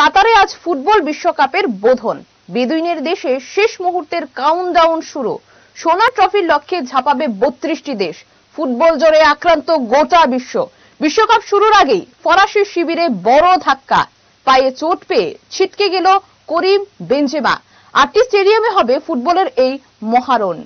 কাতারে আজ ফুটবল বিশ্বকাপের বোধন বেদুইনের দেশে শেষ মুহূর্তের কাউন্টডাউন শুরু সোনা ট্রফির লক্ষ্যে ঝাঁপাবে বত্রিশটি দেশ ফুটবল জ্বরে আক্রান্ত গোটা বিশ্ব বিশ্বকাপ শুরুর আগেই ফরাসি শিবিরে বড় ধাক্কা পায়ে চোট পেয়ে ছিটকে গেল করিম বেঞ্জেমা আটটি স্টেডিয়ামে হবে ফুটবলের এই মহারণ